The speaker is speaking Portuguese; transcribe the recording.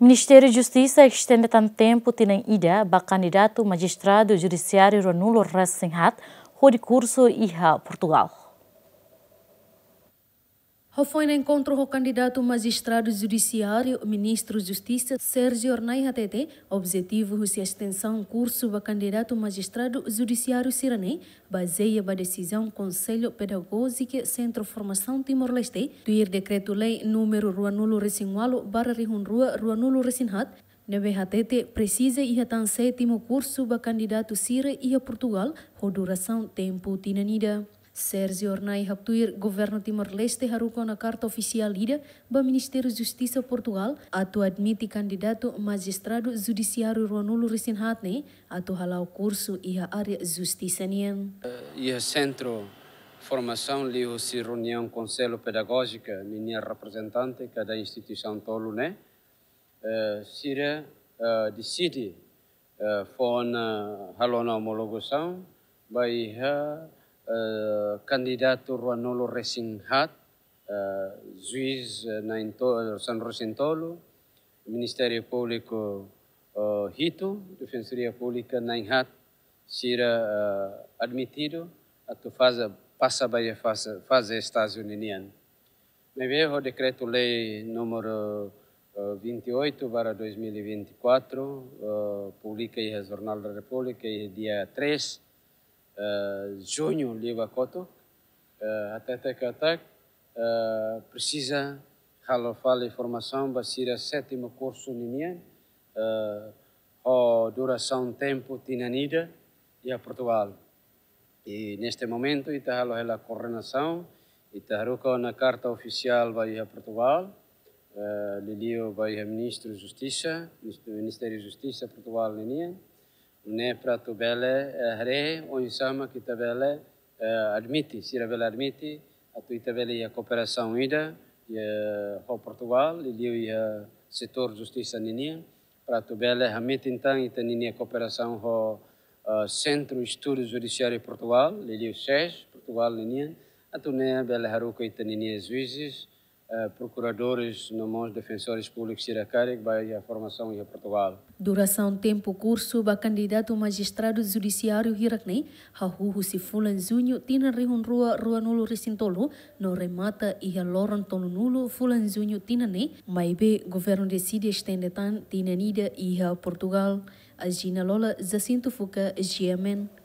Ministério da Justiça estende tanto tempo tinha ida ba candidato magistrado judiciário Ronulo Ressenhat, o recurso IHA Portugal. Houve encontro com o candidato magistrado judiciário, ministro de Justiça, Sérgio Ornai Hatete, objetivo se extensão curso para candidato magistrado judiciário Siranei, baseia a decisão Conselho Pedagógico Centro Formação Timor-Leste, do ir decreto-lei número Ruanulo Recingualo, barra Rihunrua, Ruanulo Recinhat, Hatete precisa ir até sétimo curso para candidato Sire e a Portugal, com duração tempo tinanida. Sérgio Ornai Raptuir, governo Timor-Leste, harucou na carta oficial ida para Ministério da Justiça Portugal, ato admite candidato magistrado judiciário Ronulo Risinhatne, né? ato halau curso e a área justiça nien né? eh, E o centro formação liu se reunião conselho pedagógica, minha representante cada instituição tolo, né? Eh, Sira eh, decide foi na halona homologação, vai eh, candidato Ruanolo Resinghat, uh, eh, juiz uh, San Rosentolo, Ministério Público uh, Defensoria Pública Nainhat, será uh, admitido a tu fase, passa a fase, fase Estados Unidos. Me vejo o decreto-lei número 28 para 2024, uh, publica em Jornal da República, dia 3 uh, junho leva coto, uh, eh, até até que até uh, precisa kalau fala informação basira sétimo curso nimian, uh, o duração tempo tinanida e a Portugal. E neste momento está halo a coordenação, está ruco na carta oficial vai a Portugal, uh, lhe vai a ministro de Justiça, ministério de Justiça Portugal nimian, né, para Tubele Hare, onde chama que Tabele admite, se Tabele admite, a tua Tabele a cooperação ida e o Portugal, e o setor justiça ninia, para Tubele admite então, e tem a cooperação com o Centro de Judiciário Portugal, e o SES, Portugal ninia, a tu né, Bele Haruco e tem juízes, procuradores no mão defensores públicos Siracari, que vai à formação em Portugal. Duração tempo curso o candidato magistrado judiciário Hirakne, Rahu Husifulan Zunho, Tina Rihun Rua, Rua Nulo Recintolo, no remata e a Loron Tolo Nulo, Fulan Zunho, Tina Ne, Maibe, governo decide estender tan, Tina Nida e a Portugal. A Gina Lola, Jacinto Fuca, GMN.